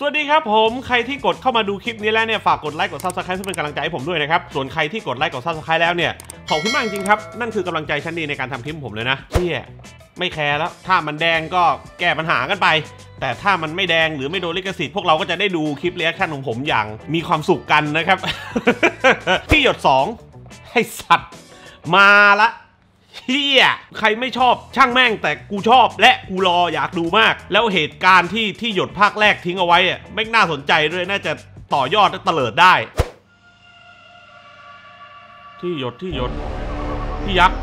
สวัสดีครับผม ใครที่กดเข้ามาดูคลิปนี้แล้วเนี่ยฝากกดไลค์กดซับสไครต์เพื่อเป็นกำลังใจให้ผมด้วยนะครับ ส่วนใครที่กดไลค์กดซับสไครต์แล้วเนี่ย ขอบคุณมากจริงครับ นั่นคือกำลังใจชั้นดีในการทำคลิปผมเลยนะเที่ยไม่แคร์แล้ว ถ้ามันแดงก็แก้ปัญหากันไป แต่ถ้ามันไม่แดงหรือไม่โดนลิขสิทธิ์พวกเราก็จะได้ดูคลิปเรียกชั้นของผมอย่างมีความสุขกันนะครับพี่หยด2ให้สัตว์มาละเฮียใครไม่ชอบช่างแม่งแต่กูชอบ และกูรออยากดูมาก แล้วเหตุการณ์ที่ที่หยดภาคแรกทิ้งเอาไว้อะไม่น่าสนใจด้วยน่าจะต่อยอดและเตลิดได้ ที่หยดที่หยดที่ยักษ์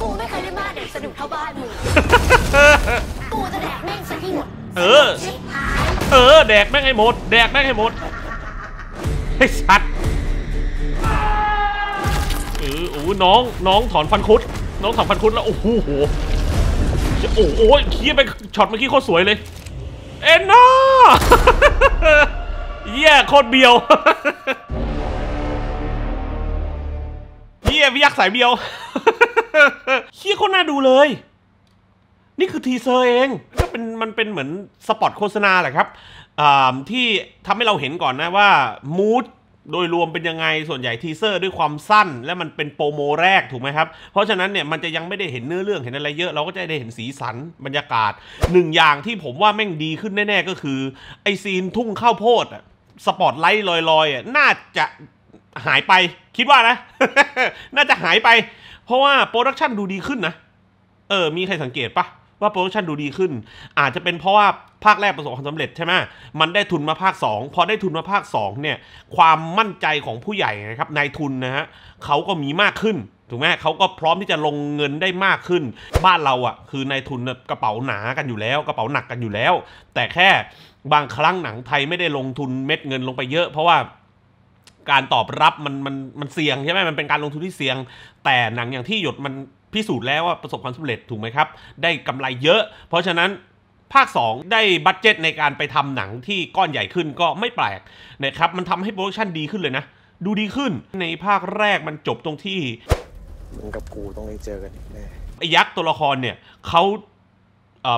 กูไม่เคยได้มาเด็กสนุกเท่าบ้านมึงกูจะแดกแม่งซะที่หมดเออ เออแดกแม่งให้หมด แดกแม่งให้หมดไอ้สัตวน้องน้องถอนฟันคุดน้องถอนฟันคุดแล้วโอ้โหโอ้โหเคียไปช็อตเมื่อกี้โคตรสวยเลย เอ็นน่าเยี่ยโคตรเบียวเยี่ยพี่ยักษ์สายเบียวเคียโคตรน่าดูเลย นี่คือทีเซอร์เองก็เป็นมันเป็นเหมือนสปอตโฆษณาแหละครับที่ทำให้เราเห็นก่อนนะว่า มูทโดยรวมเป็นยังไง ส่วนใหญ่ทีเซอร์ด้วยความสั้น และมันเป็นโปรโมแรกถูกไหมครับ เพราะฉะนั้นเนี่ย มันจะยังไม่ได้เห็นเนื้อเรื่องเห็นอะไรเยอะเราก็จะได้เห็นสีสัน บรรยากาศ หนึ่งอย่างที่ผมว่าแม่งดีขึ้นแน่ๆ ก็คือไอซีนทุ่งข้าวโพดอะสปอตไลท์ลอยๆอะน่าจะหายไป คิดว่านะ น่าจะหายไป เพราะว่าโปรดักชันดูดีขึ้นนะเออมีใครสังเกตปะว่าโปรดักชันดูดีขึ้น อาจจะเป็นเพราะว่า ภาคแรกประสบความสำเร็จใช่ไหมมันได้ทุนมาภาค 2 พอได้ทุนมาภาค 2 เนี่ย ความมั่นใจของผู้ใหญ่นะครับนายทุนนะฮะเขาก็มีมากขึ้น ถูกไหมเขาก็พร้อมที่จะลงเงินได้มากขึ้น บ้านเราอะ่ะ คือนายทุนกระเป๋าหนากันอยู่แล้ว กระเป๋าหนักกันอยู่แล้ว แต่แค่บางครั้งหนังไทยไม่ได้ลงทุนเม็ดเงินลงไปเยอะเพราะว่าการตอบรับมันมันมันเสี่ยงใช่ไหมมันเป็นการลงทุนที่เสี่ยง แต่หนังอย่างที่หยดมันพิสูจน์แล้วว่าประสบความสำเร็จถูกไหมครับ ได้กำไรเยอะ เพราะฉะนั้นภาค 2 ได้บัตเจตในการไปทำหนังที่ก้อนใหญ่ขึ้นก็ไม่แปลกนะครับมันทำให้โปรดักชันดีขึ้นเลยนะ ดูดีขึ้นในภาคแรกมันจบตรงที่มึงกับกูต้องได้เจอกันแน่ไอ้ยักษ์ตัวละครเนี่ยเขา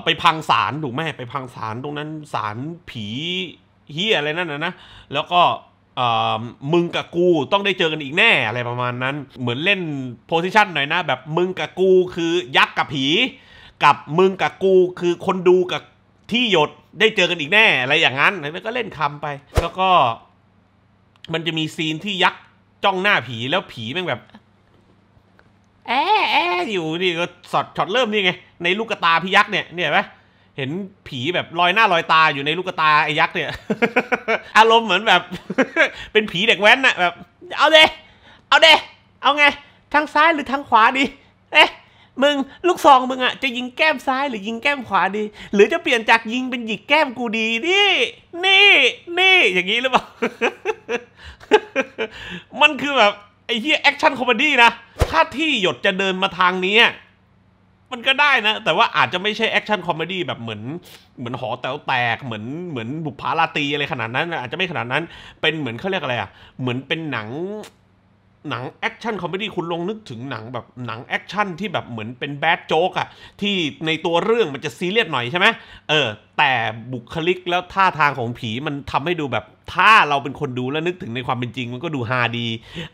ไปพังศาลถูกไหมไปพังศาลตรงนั้นศาลผีเฮียอะไรนั่นนะนะแล้วก็มึงกับกูต้องได้เจอกันอีกแน่อะไรประมาณนั้นเหมือนเล่นโพสิชันหน่อยนะแบบ มึงกับกูคือยักษ์กับผี กับมึงกับกูคือคนดูกับที่หยดได้เจอกันอีกแน่ อะไรอย่างนั้นแล้วก็เล่นคำไป แล้วก็มันจะมีซีนที่ยักษ์จ้องหน้าผีแล้วผีแม่งแบบแอะแอะอยู่นี่ก็สอดช็อตเริ่มนี่ไงในลูกตาพี่ยักษ์เนี่ยเนี่ยไหมเห็นผีแบบลอยหน้าลอยตาอยู่ในลูกตาไอ้ยักษ์เนี่ย อารมณ์เหมือนแบบ เป็นผีเด็กแว้นน่ะแบบเอาเดเอาเดเอาไง ทางซ้ายหรือทางขวาดี เอ๊ะมึงลูกซองมึงอะจะยิงแก้มซ้ายหรือยิงแก้มขวาดี หรือจะเปลี่ยนจากยิงเป็นหยิกแก้มกูดีนี่นี่ นี่อย่างนี้หรือเปล่า มันคือแบบไอ้เหี้ยแอคชั่นคอมเมดี้นะถ้าที่หยดจะเดินมาทางนี้มันก็ได้นะ แต่ว่าอาจจะไม่ใช่แอคชั่นคอมเมดี้แบบเหมือน เหมือนหอแต๋วแตกเหมือนเหมือนบุพาราตีอะไรขนาดนั้น อาจจะไม่ขนาดนั้น เป็นเหมือนเขาเรียกอะไรอ่ะเหมือนเป็นหนังหนังแอคชั่นคอมเมดี้คุณลองนึกถึงหนังแบบหนังแอคชั่นที่แบบเหมือนเป็นแบดโจ๊กอะที่ในตัวเรื่องมันจะซีเรียสหน่อยใช่ไหมเออ แต่บุคลิกแล้วท่าทางของผีมันทำให้ดูแบบ ถ้าเราเป็นคนดูแล้วนึกถึงในความเป็นจริง มันก็ดูฮาดี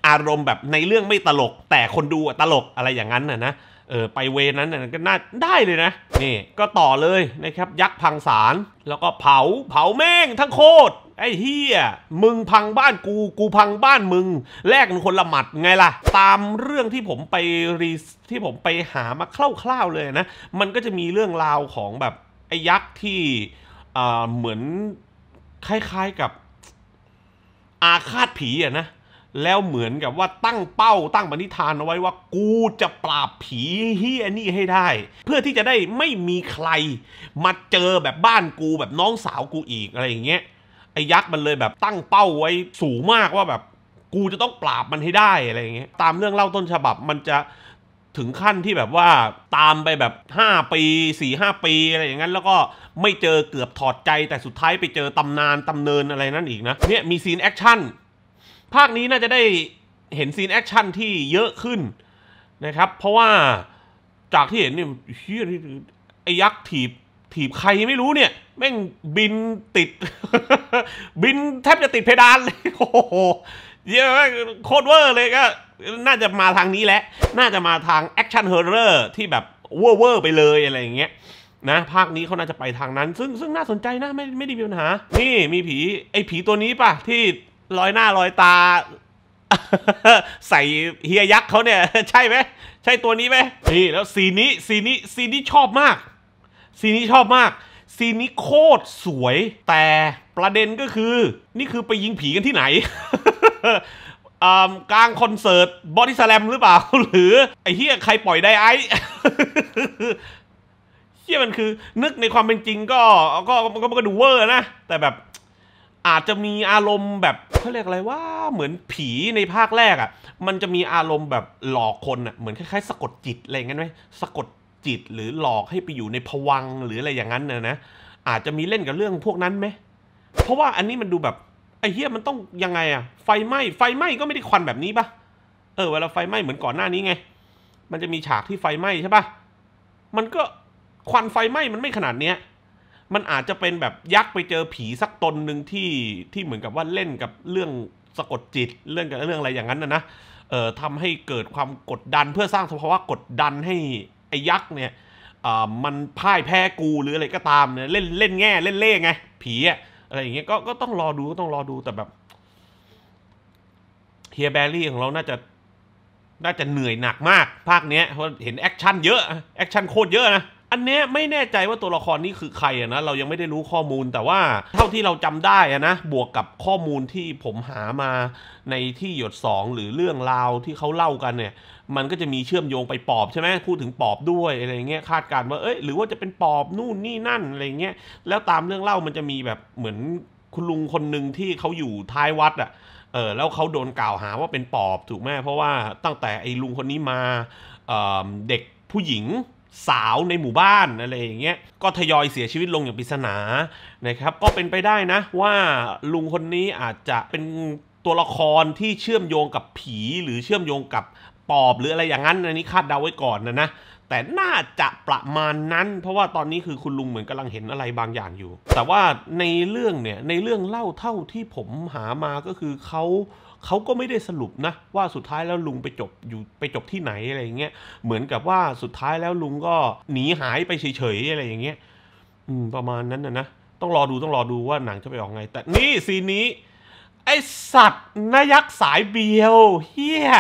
อารมณ์แบบในเรื่องไม่ตลก แต่คนดูตลกอะไรอย่างนั้นนะนะเออไปเวนั้นก็น่าได้เลยนะ นี่ ก็ต่อเลย นะครับ ยักษ์พังสารแล้วก็เผาเผาแม่งทั้งโคตร ไอ้เฮียมึงพังบ้านกูกูพังบ้านมึงแลกนคนละหมัดไงล่ะ ตามเรื่องที่ผมไปรีที่ผมไปหามาคร่าวๆเลยนะ มันก็จะมีเรื่องราวของแบบไอ้ยักษ์ที่เหมือนคล้ายๆกับอาฆาตผีอะนะแล้วเหมือนกับว่าตั้งเป้าตั้งรทิทานเอาไว้ว่ากูจะปราบผีเฮียนี่ให้ได้ เพื่อที่จะได้ไม่มีใครมาเจอแบบบ้านกูแบบน้องสาวกูอีกอะไรอย่างเงี้ยไอ้ยักษ์มันเลยแบบตั้งเป้าไว้สูงมากว่าแบบกูจะต้องปราบมันให้ได้อะไรอย่างเงี้ยตามเรื่องเล่าต้นฉบับมันจะถึงขั้นที่แบบว่าตามไปแบบ 5 ปี4าปีอะไรอย่างนั้น แล้วก็ไม่เจอเกือบถอดใจแต่สุดท้ายไปเจอตำนานตำเนินอะไรนั่นอีกนะเนี่ยมีซีนแอคชั่นภาคนี้น่าจะได้เห็นซีนแอคชั่นที่เยอะขึ้นนะครับ เพราะว่าจากที่เห็นเนี่ยเฮียไอ้ยักษ์ถีบถีบใครไม่รู้เนี่ยแม่งบินติดบินแทบจะติดเพดานเลยโอ้โหเยอะโคตรเวอร์ เลยก็ น่าจะมาทางนี้แหละน่าจะมาทางแอคชั่นเฮอร์เรอร์ที่แบบเวอร์เวอร์ไปเลย อะไรอย่างเงี้ย นะภาคนี้เขาน่าจะไปทางนั้น ซึ่งซึ่งน่าสนใจนะไม่ไม่ได้มีปัญหา นี่ มีผี ไอ้ผีตัวนี้ป่ะที่ลอยหน้าลอยตา ใส่เฮียยักษ์เขาเนี่ยใช่ไหมใช่ตัวนี้ไหมนี่แล้วซีนี้ซีนี้ซีนี้ชอบมากซีนี้ชอบมากซีนี้โคตรสวยแต่ประเด็นก็คือ นี่คือไปยิงผีกันที่ไหนกลางคอนเสิร์ตบอดี้สแลมหรือเปล่าหรือไอ้เฮียใครปล่อยได้ไอเฮียมันคือ นึกในความเป็นจริงก็ก็มันก็ดูเวอร์นะแต่แบบอาจจะมีอารมณ์แบบเขาเรียกอะไรว่าเหมือนผีในภาคแรกอะ่ะ มันจะมีอารมณ์แบบหลอกคนอะ่ะเหมือนคล้ายๆสะกดจิตอะไรเงี้ยไหมสะกดจิตหรือหลอกให้ไปอยู่ในผวังหรืออะไรอย่างนั้นนะนะอาจจะมีเล่นกับเรื่องพวกนั้นไหมเพราะว่าอันนี้มันดูแบบไอ้เฮียมันต้องยังไงอะ่ะไฟไหม้ไฟไหม้ก็ไม่ได้ควันแบบนี้ปะเออเวลาไฟไหม้เหมือนก่อนหน้านี้ไง มันจะมีฉากที่ไฟไหม้ใช่ปะมันก็ควันไฟไหม้มันไม่ขนาดเนี้ยมันอาจจะเป็นแบบยักษ์ ไปเจอผีสักตนหนึ่งที่ที่เหมือนกับว่าเล่นกับเรื่องสะกดจิตเรื่องกับเรื่องอะไรอย่างนั้นนะนะเอ่อทำให้เกิดความกดดันเพื่อสร้างสภาวะกดดันให้ไอ้ยักษ์เนี่ยอ่อมันพ่ายแพ้กูหรืออะไรก็ตามเนี่ยเล่นเล่นแง่เล่นเล่ไงผีอะอะไรอย่างเงี้ยก็ก็ต้องรอดูก็ต้องรอดูแต่แบบเฮียแบรี่ของเรา น่าจะน่าจะเหนื่อยหนักมาก ภาคเนี้ยเพราะเห็นแอคชั่นเยอะแอคชั่นโคตรเยอะนะอันเนี้ยไม่แน่ใจว่าตัวละครนี้คือใครอะนะ เรายังไม่ได้รู้ข้อมูลแต่ว่าเท่าที่เราจำได้อะนะ บวกกับข้อมูลที่ผมหามาในที่หยด2หรือเรื่องราวที่เขาเล่ากันเนี่ย มันก็จะมีเชื่อมโยงไปปอบใช่ไหมพูดถึงปอบด้วยอะไรเงี้ยคาดการณ์ว่าเอ้ยหรือว่าจะเป็นปอบนู่นนี่นั่น อะไรเงี้ยแล้วตามเรื่องเล่ามันจะมีแบบเหมือนคุณลุงคนหนึ่งที่เขาอยู่ท้ายวัดอะเออแล้วเขาโดนกล่าวหาว่าเป็นปอบถูกไหมเพราะว่าตั้งแต่ไอ้ลุงคนนี้มาเเด็กผู้หญิงสาวในหมู่บ้านอะไรอย่างเงี้ย ก็ทยอยเสียชีวิตลงอย่างปริศนา นะครับ ก็เป็นไปได้นะ ว่าลุงคนนี้อาจจะเป็นตัวละครที่เชื่อมโยงกับผีหรือเชื่อมโยงกับปอบ หรืออะไรอย่างนั้น อันนี้คาดเดาไว้ก่อนนะนะ แต่น่าจะประมาณนั้น เพราะว่าตอนนี้คือคุณลุงเหมือนกำลังเห็นอะไรบางอย่างอยู่ แต่ว่าในเรื่องเนี่ย ในเรื่องเล่าเท่าที่ผมหามาก็คือเขาเขาก็ไม่ได้สรุปนะ ว่าสุดท้ายแล้วลุงไปจบ อยู่ไปจบที่ไหนอะไรอย่างเงี้ยเหมือนกับว่าสุดท้ายแล้วลุงก็หนีหายไปเฉยๆอะไรอย่างเงี้ยอืมประมาณนั้นนะนะ ต้องรอดูต้องรอดูว่าหนังจะไปออกไง แต่นี่ซีนี้ ไอสัตว์นายักษ์สายเบียวเฮีย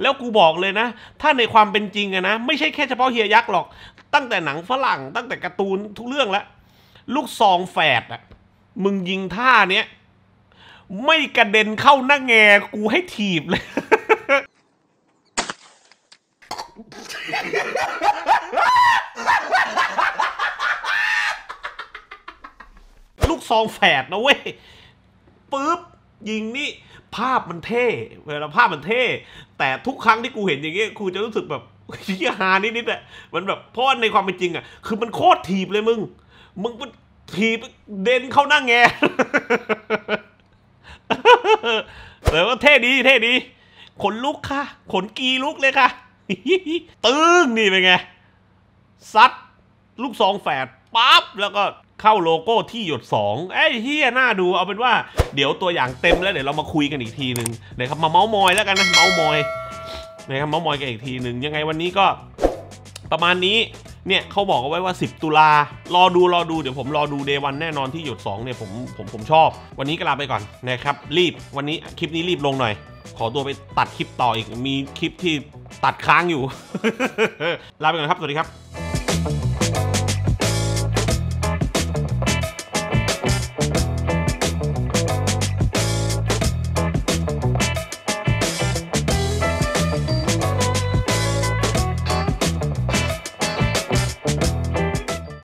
แล้วกูบอกเลยนะ ถ้าในความเป็นจริงอะนะ ไม่ใช่แค่เฉพาะเฮียยักษ์หรอก ตั้งแต่หนังฝรั่งตั้งแต่การ์ตูนทุกเรื่องแล้วลูกซองแฝดอะมึงยิงท่าเนี้ยไม่กระเด็นเข้าหน้าแงกูให้ถีบเลย ลูกซองแฝดนะเว้ยปึ๊บยิงนี่ ภาพมันเท่ เวลาภาพมันเท่ แต่ทุกครั้งที่กูเห็นอย่างเงี้ยกูจะรู้สึกแบบเฮียฮานิดนิดอะมันแบบเพราะในความเป็นจริงอะคือมันโคตรถีบเลยมึง มึงถีบเด่นเข้าหน้าแงแล่ว่าเท่ดีเท่ดี ขนลุกค่ะ ขนกีลุกเลยค่ะตึ้งนี่เป็นไงซัดลูกสองแฝดปั๊บแล้วก็เข้าโลโก้ที่หยด2ไอ้เฮียน่าดูเอาเป็นว่าเดี๋ยวตัวอย่างเต็มแล้วเดี๋ยวเรามาคุยกันอีกทีหนึ่งนะครับมาเมาส์มอยแล้วกันนะเมาส์มอยนะครับเมาส์มอยกันอีกทีหนึ่งยังไงวันนี้ก็ ประมาณนี้เนี่ยเขาบอกเอาไว้ว่า 10 ตุลา รอดู รอดูเดี๋ยวผมรอดูเดวันแน่นอนที่หยด2 เนี่ยผมผมผมชอบ วันนี้ก็ลาไปก่อน นะครับรีบวันนี้คลิปนี้รีบลงหน่อย ขอตัวไปตัดคลิปต่ออีกมีคลิปที่ตัดค้างอยู่ ลาไปก่อนครับ สวัสดีครับ